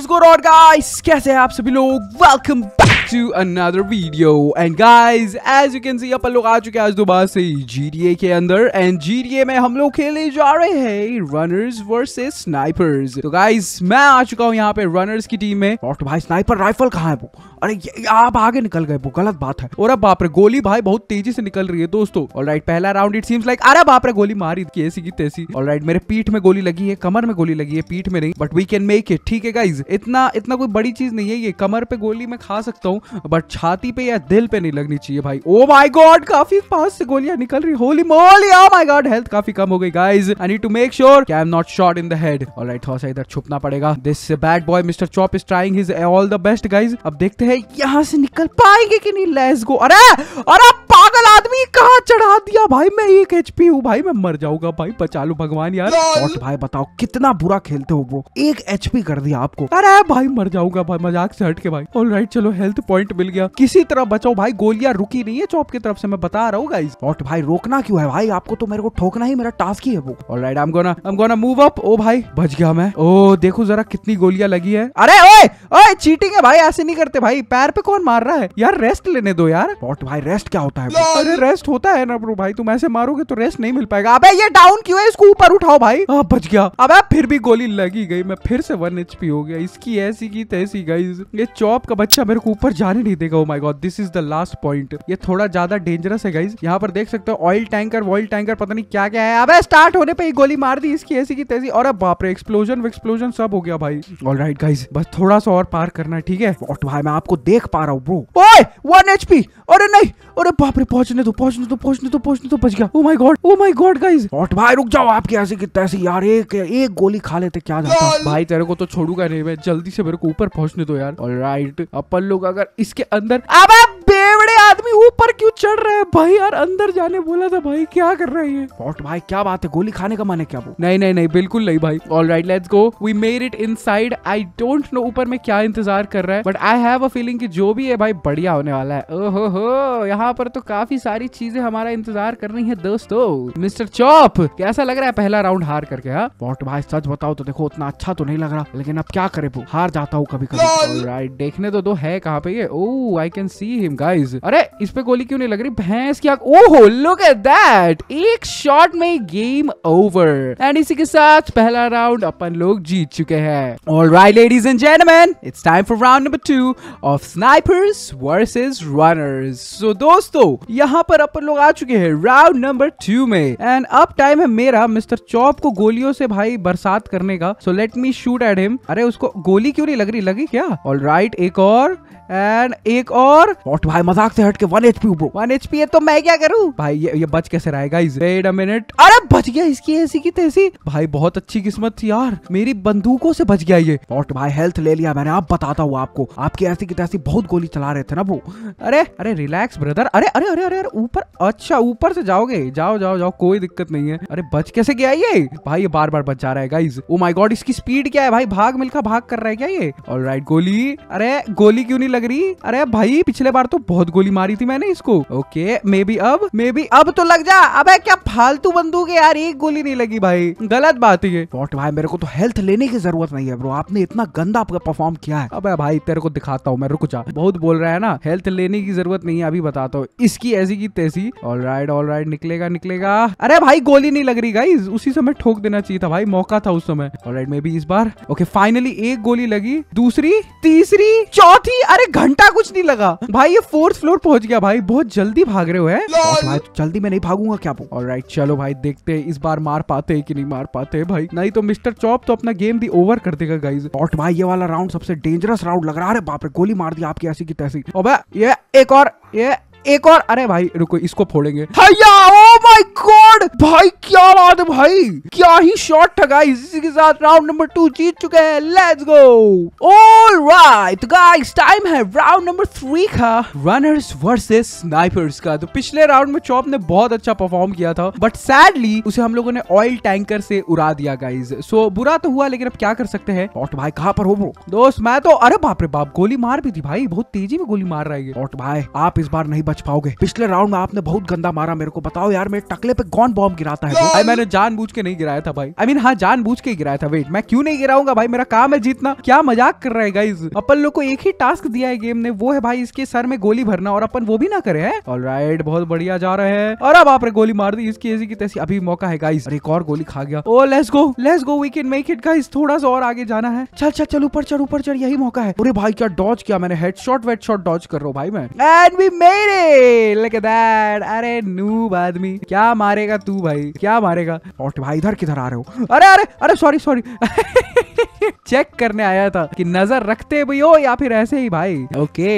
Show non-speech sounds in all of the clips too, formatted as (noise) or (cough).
is going on guys कैसे हैं आप सभी लोग welcome back to another video and guys as you can see अपन लोग आ चुके हैं आज दोबारा से जीडीए के अंदर एंड जीडीए में हम लोग खेले जा रहे हैं रनर्स वर्सेस स्नाइपर्स तो गाइस मैं आ चुका हूं यहां पे रनर्स की टीम में और तो भाई स्नाइपर राइफल कहां है वो अरे आप आगे निकल गए वो गलत बात है और अब बाप रे गोली भाई बहुत तेजी से निकल रही है दोस्तों ऑल राइट पहला राउंड इट सीम्स लाइक अरे बाप रे गोली मारी थी ऐसी की तैसी ऑल राइट मेरे पीठ में गोली लगी है कमर में गोली लगी है पीठ में नहीं but we can make it ठीक है गाइज इतना इतना कोई बड़ी चीज नहीं है ये कमर पे गोली मैं खा सकता हूँ बट छाती पे या दिल पे नहीं लगनी चाहिए भाई ओ माई गॉड काफी पास से गोलियां निकल रही holy moly oh my god health काफी कम हो गई guys I need to make sure I am not shot in the head right थोड़ा सा इधर छुपना पड़ेगा this bad boy mister Chop is trying his all the best guys अब देखते हैं यहाँ से निकल पाएंगे कि नहीं लेट्स गो अरे अरे पागल आदमी कहाँ चढ़ा दिया भाई मैं एक एच पी हूँ भाई मैं मर जाऊंगा भाई बचा लू भगवान यार और भाई बताओ कितना बुरा खेलते हो वो एक एच पी कर दिया आपको अरे भाई मर जाऊंगा भाई मजाक से हट के भाई ऑल राइट चलो हेल्थ पॉइंट मिल गया किसी तरह बचाओ भाई गोलियां रुकी नहीं है चौप की तरफ से मैं बता रहा हूँ गाइस और भाई रोकना क्यों है भाई आपको तो मेरे को ठोकना ही मेरा टास्क ही है वो all right am gonna am gonna move up oh भाई बच गया मैं ओ देखो जरा कितनी गोलियां लगी है अरे ओए ओए चीटिंग है भाई ऐसे नहीं करते भाई पैर पे कौन मार रहा है यार रेस्ट लेने दो यार बॉट भाई रेस्ट क्या होता है अरे रेस्ट होता है ना ब्रो भाई तुम ऐसे मारोगे तो रेस्ट नहीं मिल पाएगा अबे ये डाउन क्यों है इसको ऊपर उठाओ भाई आ, हाँ, बच गया अबे फिर भी गोली लगी गई मैं फिर से वन एच हो गया इसकी ऐसी की तैसी गई ये चौप का बच्चा मेरे को ऊपर जाने नहीं देगा my god this is the last point ये थोड़ा ज्यादा डेंजरस है गाइज यहाँ पर देख सकते हो ऑयल टैंकर वॉइल टैंकर पता नहीं क्या क्या है अब स्टार्ट होने पे गोली मार दी इसकी ऐसी की तैसी और अब बाप रे एक्सप्लोजन एक्सप्लोजन सब हो गया भाई ऑल राइट गाइज बस थोड़ा सा और पार करना है ठीक है भाई मैं आपको देख पा रहा हूँ ब्रो ओए वन एचपी अरे नहीं अरे बाप रे पहुंचने दो पहुंचने दो पहुंचने दो पहुंचने दो बच गया oh my god oh my god guys shot भाई रुक जाओ आप ऐसे कितना ऐसे यार एक एक गोली खा लेते क्या जाता भाई तेरे को तो छोड़ूगा नहीं मैं जल्दी से मेरे को ऊपर पहुंचने दो यार ऑलराइट अपन लोग अगर इसके अंदर अबे बेवड़े आदमी ऊपर क्यों चढ़ रहे हैं भाई यार अंदर जाने बोला था भाई क्या कर रहे हैं फॉट भाई क्या बात है गोली खाने का मन है क्या वो नहीं नहीं नहीं बिल्कुल नहीं भाई all right let's go we made it inside I don't know ऊपर में क्या इंतजार कर रहा है but I have a feeling कि जो भी है भाई बढ़िया होने वाला है ओहो हो यहाँ पर तो काफी सारी चीजें हमारा इंतजार कर रही है दोस्तों मिस्टर चौप कैसा लग रहा है पहला राउंड हार करके हाँ फॉट भाई सच बताओ तो देखो उतना अच्छा तो नहीं लग रहा लेकिन अब क्या करे वो हार जाता हूँ कभी कभी राइट देखने तो दो है कहाँ पे ये oh I can see him guys अरे इस पे गोली क्यों नहीं लग रही भैंस की आंख ओहो लुक एट दैट एक शॉट में गेम ओवर एंड इसी के साथ पहला राउंड अपन लोग जीत चुके हैं all right ladies and gentleman it's time for round number two of snipers versus runners so दोस्तों यहाँ पर अपन लोग आ चुके हैं राउंड नंबर टू में एंड अब टाइम है मेरा मिस्टर चौप को गोलियों से भाई बरसात करने का so let me shoot at him अरे उसको गोली क्यों नहीं लग रही लगी क्या ऑल राइट right, एक और एंड एक और नॉट भाई मजाक से हट के one H P one H P है तो मैं क्या करूँ भाई ये ये बच कैसे रहेगा इस वेट मिनट अरे बच गया इसकी ऐसी की तैसी भाई बहुत अच्छी किस्मत थी यार मेरी बंदूकों से बच गया ये नॉट भाई हेल्थ ले लिया मैंने आप बताता हूँ आपको आपकी ऐसी की तैसी बहुत गोली चला रहे थे ना वो अरे अरे रिलैक्स ब्रदर अरे अरे अरे अरे ऊपर अच्छा ऊपर से जाओगे जाओ जाओ जाओ कोई दिक्कत नहीं है अरे बच कैसे गया ये भाई ये बार बार बच जा रहा है गाइज ओ माय गॉड इसकी स्पीड क्या है भाई भाग मिलकर भाग कर रहा है क्या ये ऑलराइट गोली अरे गोली क्यों नहीं लग रही अरे भाई पिछले बार तो बहुत गोली मारी थी मैंने इसको ओके मे बी अब मे बी अब तो लग जा अब क्या फालतू बंदूक है यार एक गोली नहीं लगी भाई गलत बात है बॉट भाई मेरे को तो हेल्थ लेने की जरूरत नहीं है ब्रो आपने इतना गंदा आपका परफॉर्म किया है अब भाई तेरे को दिखाता हूँ मैं रुक जा बहुत बोल रहा है ना हेल्थ लेने की जरूरत नहीं है अभी बताता हूँ इसकी ऐसी की तैसी ऑल राइट ऑल राइट निकलेगा निकलेगा अरे भाई गोली नहीं लग रही गाई उसी समय ठोक देना चाहिए था भाई मौका था उस समय ऑल राइट मे बी इस बार ओके फाइनली एक गोली लगी दूसरी तीसरी चौथी अरे घंटा कुछ नहीं लगा भाई ये फोर्थ फ्लोर पहुंच गया भाई बहुत जल्दी भाग रहे हो है भाई जल्दी मैं नहीं भागूंगा क्या राइट चलो भाई देखते इस बार मार पाते है कि नहीं मार पाते भाई नहीं तो मिस्टर चौप तो अपना गेम भी ओवर कर देगा गाइज और भाई ये वाला राउंड सबसे डेंजरस राउंड लग रहा है बाप रे गोली मार दी आपकी ऐसी की तैसी अबे ये एक और ये एक और अरे भाई रुको इसको फोड़ेंगे भैया ओ माय गॉड भाई क्या बात है भाई क्या ही शॉट था गाइस इसी के साथ राउंड नंबर टू जीत चुके हैं let's go all right guys time है राउंड नंबर थ्री का रनर्स वर्सेस स्नाइपर्स का तो पिछले राउंड में चौप ने बहुत अच्छा परफॉर्म किया था बट सैडली उसे हम लोगों ने ऑयल टैंकर से उड़ा दिया गाइज सो so, बुरा तो हुआ लेकिन अब क्या कर सकते हैं ऑट भाई कहाँ पर हो वो दोस्त मैं तो अरे बाप रे बाप गोली मार भी थी भाई बहुत तेजी में गोली मार रहा है ऑट भाई आप इस बार नहीं बच पाओगे पिछले राउंड में आपने बहुत गंदा मारा मेरे को बताओ यार मेरे टकले पे कौन बॉम्ब गिराता है भाई मैंने जान के नहीं गिराया था भाई आई मीन हाँ जान के गिराया था वेट मैं क्यों नहीं गिराऊंगा भाई मेरा काम है जीतना क्या मजाक कर रहे गाइज अपन लोग को एक ही टास्क दिया है गेम ने वो है भाई इसके सर में गोली भरना और अपन वो भी ना करे है ऑल राइट बहुत बढ़िया जा रहे हैं और अब आपने गोली मार दी इसकी ऐसी की तैसी अभी मौका है गाइस एक और गोली खा गया oh let's go let's go we can make it guys थोड़ा सा और आगे जाना है चल चल चल ऊपर चढ़ ऊपर चढ़ यही मौका है अरे भाई क्या डॉज किया मैंने हेडशॉट वेडशॉट डॉज कर रहा हूँ भाई मैं एंड वी मेड लग दैट अरे नूब आदमी क्या मारेगा तू भाई क्या मारेगा और भाई इधर किधर आ रहे हो अरे अरे अरे सॉरी सॉरी (laughs) (laughs) चेक करने आया था कि नजर रखते भी हो या फिर ऐसे ही भाई ओके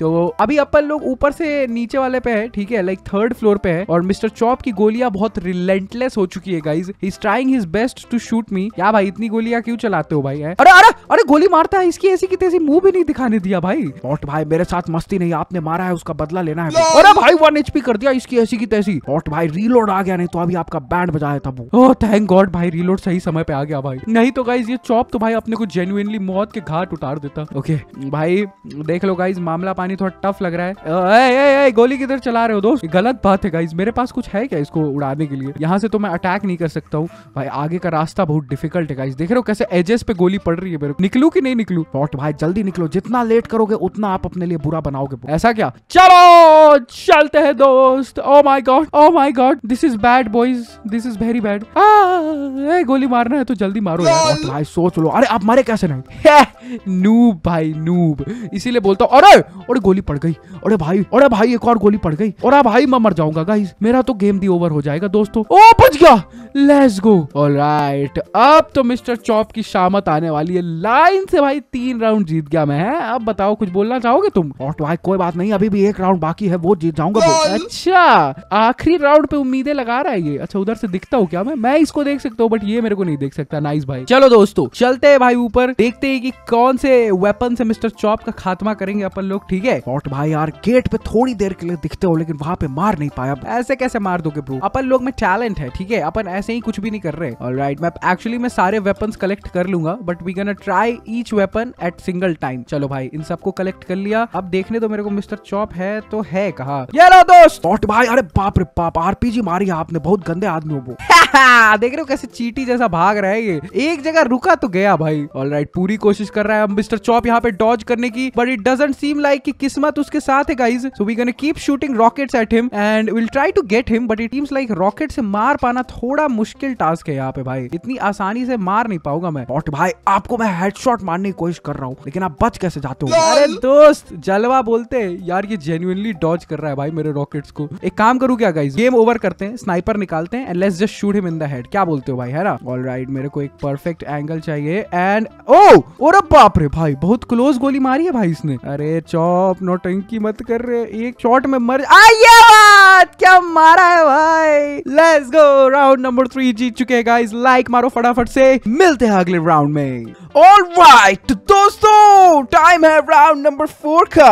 तो अभी अपन लोग ऊपर से नीचे वाले पे है ठीक है लाइक थर्ड फ्लोर पे है और मिस्टर चौप की गोलियां बहुत रिलेंटलेस हो चुकी है guys he trying his best to shoot me क्या भाई इतनी गोलियां क्यों चलाते हो भाई है? अरे अरे अरे गोली मारता है इसकी ऐसी की तैसी मुंह भी नहीं दिखाने दिया भाई हॉट भाई मेरे साथ मस्ती नहीं आपने मारा है उसका बदला लेना है अरे भाई वन एचपी कर दिया इसकी ऐसी की तैसी हॉट भाई रीलोड आ गया नहीं तो अभी आपका बैंड बजाया था ओह थैंक गॉड भाई रीलोड सही समय पे आ गया भाई नहीं तो गाइज ये चौप तो भाई अपने को जेन्युनली मौत के घाट उतार देता ओके भाई देख लो गाइज मामला पानी थोड़ा टफ लग रहा है ए, ए, ए, गोली किधर चला रहे हो दोस्त गलत बात है गाइज मेरे पास कुछ है क्या इसको उड़ाने के लिए यहाँ से तो मैं अटैक नहीं कर सकता हूँ भाई आगे का रास्ता बहुत डिफिकल्ट है गाइज देख रहे हो कैसे एजेस पे गोली पड़ रही है मेरे निकलू की नहीं निकलू बॉट भाई जल्दी निकलो जितना लेट करोगे उतना आप अपने लिए बुरा बनाओगे ऐसा क्या चलो चलते हैं दोस्त oh my god oh my god this is bad boys this is very bad गोली मारना है तो जल्दी मारो यार भाई सोच लो अरे आप मारे कैसे नहीं नूब (laughs) भाई नूब इसीलिए बोलता हूँ अरे अरे गोली पड़ गई अरे भाई अरे भाई एक और गोली पड़ गई और अब भाई मैं मर जाऊंगा गाइस मेरा तो गेम दी ओवर हो जाएगा दोस्तों ओ बच गया लेट्स गो ऑलराइट अब तो मिस्टर चॉप की शामत आने वाली है लाइन से भाई तीन राउंड जीत गया मैं है अब बताओ कुछ बोलना चाहोगे तुम और तो भाई कोई बात नहीं अभी भी एक राउंड बाकी है वो जीत जाऊंगा अच्छा आखिरी राउंड पे उम्मीदें लगा रहा है ये अच्छा उधर से दिखता हूँ क्या मैं मैं इसको देख सकता हूँ बट ये मेरे को नहीं देख सकता नाइस भाई चलो दोस्तों चलते चलते हैं भाई ऊपर देखते हैं कि कौन से वेपन से मिस्टर चॉप का खात्मा करेंगे अपन लोग ठीक है बॉट भाई यार गेट पे थोड़ी देर के लिए दिखते हो लेकिन वहाँ पे मार नहीं पाया ऐसे कैसे मार दोगे ब्रो अपन लोग में टैलेंट है ठीक है अपन ऐसे ही कुछ भी नहीं कर रहे राइट मैं एक्चुअली मैं सारे वेपन कलेक्ट कर लूंगा but we can try each weapon at single time चलो भाई इन सबको कलेक्ट कर लिया अब देखने दो मेरे को मिस्टर चॉप है तो है कहा ये लो दोस्त बॉट भाई अरे बाप रे बाप आरपीजी मारी आपने बहुत गंदे आदमी हो वो (laughs) देख रहे हो कैसे चीटी जैसा भाग रहा है ये एक जगह रुका तो गया भाई ऑल राइट पूरी कोशिश कर रहा है मिस्टर चॉप यहाँ पे डॉज करने की but it doesn't seem like की किस्मत उसके साथ है guys so we can keep shooting rocket at him and will try to get him but it seems like rocket से मार पाना थोड़ा मुश्किल टास्क है यहाँ पे भाई इतनी आसानी से मार नहीं पाऊंगा मैं और भाई आपको मैं हेडशॉट मारने की कोशिश कर रहा हूँ लेकिन आप बच कैसे जाते हो अरे दोस्त जलवा बोलते यार ये जेन्युनली डॉज कर रहा है भाई मेरे रॉकेट्स को एक काम करूँ क्या गाइज गेम ओवर करते हैं स्नाइपर निकालते हैं and let's just shoot him in the head क्या बोलते हो भाई है ना ऑल राइट मेरे को एक परफेक्ट एंगल चाहिए एंड ओ oh, और बाप रे भाई बहुत क्लोज गोली मारी है भाई इसने अरे चौप नो टंकी मत कर रहे एक शॉट में मर आइए बात क्या मारा है भाई let's go round number three जीत चुके हैं गाइस लाइक मारो फटाफट से मिलते हैं अगले राउंड में ऑल राइट right, दोस्तों टाइम है राउंड नंबर फोर का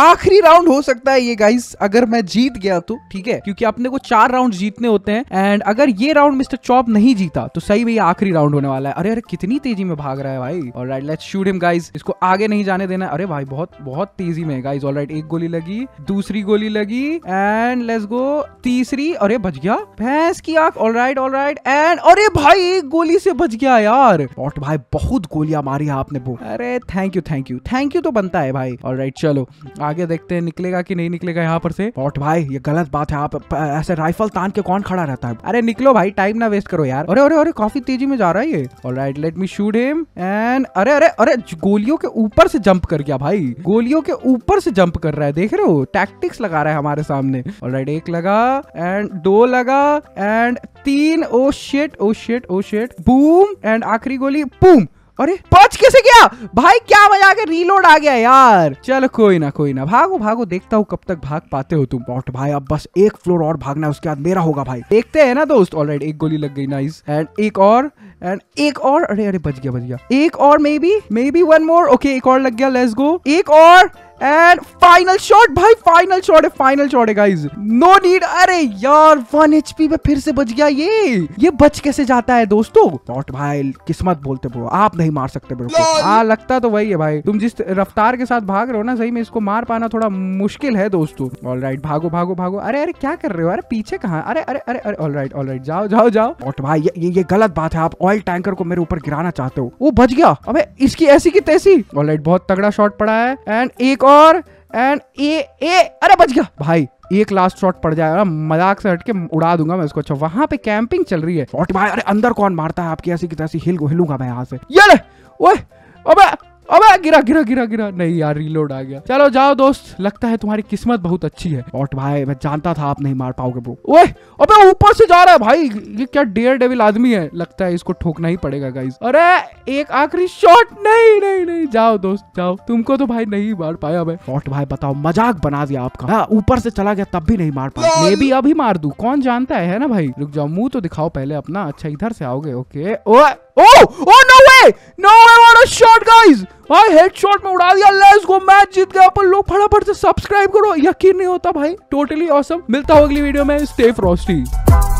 आखिरी राउंड हो सकता है ये गाइस अगर मैं जीत गया तो ठीक है क्योंकि अपने को चार राउंड जीतने होते हैं एंड अगर ये राउंड मिस्टर चौप नहीं जीता तो सही में ये आखिरी राउंड होने वाला है अरे अरे कितनी तेजी तेजी में भाग रहा है भाई और right let shoot him guys इसको आगे नहीं जाने देना अरे भाई बहुत बहुत तेजी में गाइज ऑल राइट एक गोली लगी दूसरी गोली लगी एंड लेट्स गो तीसरी अरे बच गया भैंस की आंख all right all right and अरे भाई एक गोली से बच गया यार बॉट भाई बहुत गोलियां मारी आपने वो अरे thank you thank you thank you तो बनता है भाई ऑल राइट चलो आगे देखते हैं निकलेगा कि नहीं निकलेगा यहाँ पर से बॉट भाई ये गलत बात है आप ऐसे राइफल तान के कौन खड़ा रहता है अरे निकलो भाई टाइम ना वेस्ट करो यार अरे अरे अरे काफी तेजी में जा रहा है ये all right let me shoot shoot him and अरे अरे अरे गोलियों के ऊपर से जंप कर गया भाई गोलियों के ऊपर से जंप कर रहा है देख रहे हो टैक्टिक्स लगा रहा है हमारे सामने ऑलराइट एक लगा एंड दो लगा एंड तीन ओ शेट ओ शेट ओ शेट बूम एंड आखिरी गोली बूम अरे बच कैसे गया भाई क्या मजा गया रीलोड आ गया यार चलो कोई ना कोई ना भागो भागो देखता हूँ कब तक भाग पाते हो तुम बॉट भाई अब बस एक फ्लोर और भागना है उसके बाद मेरा होगा भाई देखते हैं ना दोस्त ऑलराइट एक गोली लग गई नाइस एंड एक और एंड एक और अरे अरे बच गया बच गया एक और maybe maybe one more okay एक और लग गया लेट्स गो एक और एंड फाइनल शॉट भाई फाइनल शॉट है फाइनल शॉट है गाइज नो नीड अरे यार वन एचपी पे फिर से बच गया ये ये बच कैसे जाता है दोस्तों नॉट भाई किस्मत बोलते ब्रो आप नहीं मार सकते ब्रो हाँ लगता तो वही है भाई तुम जिस रफ्तार के साथ भाग रहे हो ना सही में इसको मार पाना थोड़ा मुश्किल है दोस्तों ऑल राइट भागो भागो भागो अरे अरे क्या कर रहे हो अरे पीछे कहा अरे अरे अरे अरे ऑल राइट ऑल राइट जाओ जाओ जाओ नॉट भाई ये ये गलत बात है आप ऑयल टैंकर को मेरे ऊपर गिराना चाहते हो वो बच गया अब इसकी ऐसी की तैसी ऑल राइट बहुत तगड़ा शॉट पड़ा है एंड एक और और एंड ए ए अरे बच गया भाई एक लास्ट शॉट पड़ जाएगा मजाक से हट के उड़ा दूंगा मैं उसको अच्छा वहां पे कैंपिंग चल रही है शॉट भाई अरे अंदर कौन मारता है आपकी ऐसी कितनी हिल हिलूंगा मैं यहाँ से ये ओए अबे अबे गिरा गिरा गिरा गिरा नहीं यार रीलोड आ गया चलो जाओ दोस्त लगता है तुम्हारी किस्मत बहुत अच्छी है और भाई मैं जानता था आप नहीं मार पाओगे ब्रो ओए अबे ऊपर से जा रहा है भाई ये क्या डेयर डेविल आदमी है लगता है इसको ठोकना ही पड़ेगा गाइस अरे एक आखिरी शॉट नहीं नहीं नहीं जाओ दोस्त जाओ तुमको तो भाई नहीं मार पाया मैं और भाई बताओ मजाक बना दिया आपका हाँ, ऊपर से चला गया तब भी नहीं मार पाया मैं भी अभी मार दू कौन जानता है, ना भाई रुक जाओ मुंह तो दिखाओ पहले अपना अच्छा इधर से आओगे ओके ओए oh oh no way no way what a shot guys भाई हेडशॉट में उड़ा दिया लेट्स गो मैच जीत गया अपन लोग फटाफट से सब्सक्राइब करो यकीन नहीं होता भाई टोटली ऑसम मिलता हो अगली वीडियो में स्टे फ्रॉस्टी